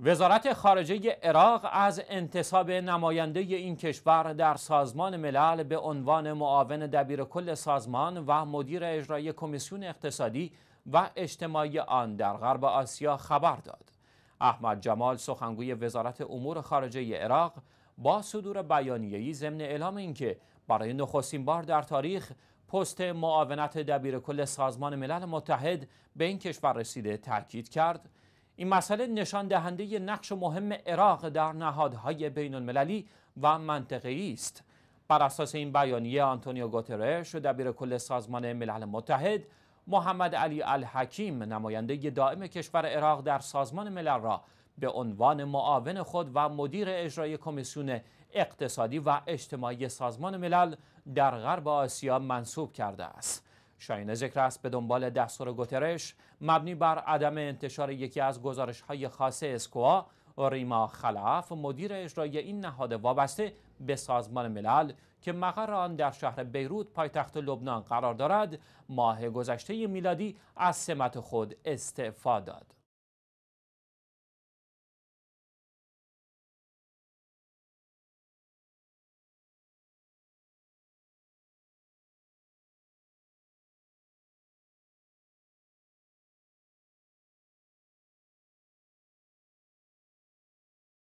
وزارت خارجه عراق از انتصاب نماینده این کشور در سازمان ملل به عنوان معاون دبیرکل سازمان و مدیر اجرایی کمیسیون اقتصادی و اجتماعی آن در غرب آسیا خبر داد. احمد جمال سخنگوی وزارت امور خارجه عراق با صدور بیانیه‌ای ضمن اعلام اینکه برای نخستین بار در تاریخ پست معاونت دبیر کل سازمان ملل متحد به این کشور رسیده تاکید کرد این مسئله نشان دهنده نقش مهم عراق در نهادهای بین المللی و منطقه‌ای است بر اساس این بیانیه آنتونیو گوترش دبیر کل سازمان ملل متحد محمد علی الحکیم نماینده دائم کشور عراق در سازمان ملل را به عنوان معاون خود و مدیر اجرای کمیسیون اقتصادی و اجتماعی سازمان ملل در غرب آسیا منصوب کرده است شاین ذکر است به دنبال دستور گوترش مبنی بر عدم انتشار یکی از گزارش های خاص اسکوا ریما خلاف مدیر اجرایی این نهاد وابسته به سازمان ملل که مقر آن در شهر بیروت پایتخت لبنان قرار دارد ماه گذشته میلادی از سمت خود استعفا داد